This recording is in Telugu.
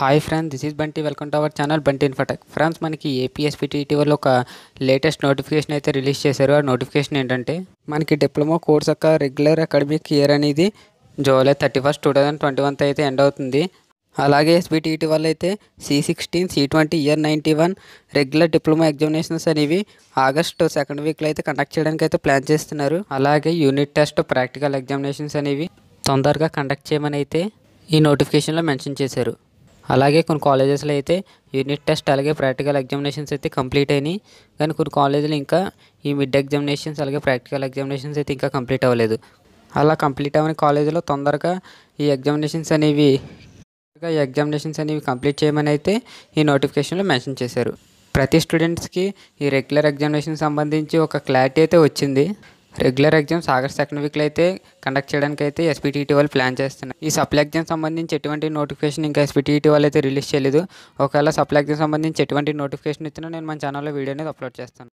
hi friends this is Bunty welcome to our channel Bunty Infotech friends మనకి ఏపీఎస్పీటీ ఇటీవల ఒక లేటెస్ట్ నోటిఫికేషన్ అయితే రిలీజ్ చేశారు ఆ నోటిఫికేషన్ ఏంటంటే మనకి డిప్లొమా కోర్స్ యొక్క రెగ్యులర్ అకాడమిక్ ఇయర్ అనేది July thirty first two thousand twenty one అయితే ఎండ్ అవుతుంది అలాగే ఎస్బీటీఈటీ వల్ల అయితే C sixteen C twenty year ninety one regular diploma examinations అనేవి ఆగస్టు సెకండ్ వీక్లో అయితే కండక్ట్ చేయడానికి అయితే ప్లాన్ చేస్తున్నారు అలాగే యూనిట్ టెస్ట్ ప్రాక్టికల్ ఎగ్జామినేషన్స్ అనేవి తొందరగా కండక్ట్ చేయమని అయితే ఈ నోటిఫికేషన్లో మెన్షన్ చేశారు అలాగే కొన్ని కాలేజెస్లో అయితే యూనిట్ టెస్ట్ అలాగే ప్రాక్టికల్ ఎగ్జామినేషన్స్ అయితే కంప్లీట్ అయినాయి కానీ కొన్ని కాలేజీలు ఇంకా ఈ మిడ్ ఎగ్జామినేషన్స్ అలాగే ప్రాక్టికల్ ఎగ్జామినేషన్స్ అయితే ఇంకా కంప్లీట్ అవ్వలేదు అలా కంప్లీట్ అవ్వని కాలేజీలో తొందరగా ఈ ఎగ్జామినేషన్స్ అనేవి ఈ ఎగ్జామినేషన్స్ అనేవి కంప్లీట్ చేయమని అయితే ఈ నోటిఫికేషన్లో మెన్షన్ చేశారు ప్రతి స్టూడెంట్స్కి ఈ రెగ్యులర్ ఎగ్జామినేషన్ సంబంధించి ఒక క్లారిటీ అయితే వచ్చింది రెగ్యులర్ ఎగ్జామ్స్ ఆగస్ట్ సెకండ్ వీక్లో అయితే కండక్ట్ చేయడానికి అయితే ఎస్పీటీటీ e వాళ్ళు ప్లాన్ చేస్తున్నారు ఈ సప్లై ఎగ్జామ్ సంబంధించి ఎటువంటి నోటిఫికేషన్ ఇంకా ఎస్పీటీటీ e వాళ్ళు అయితే రిలీజ్ చేయలేదు ఒకవేళ సప్లై ఎగ్జామ్ సంబంధించి ఎటువంటి నోటిఫికేషన్ ఇచ్చినా నేను మన ఛానల్లో వీడియో అనేది అప్లోడ్ చేస్తాను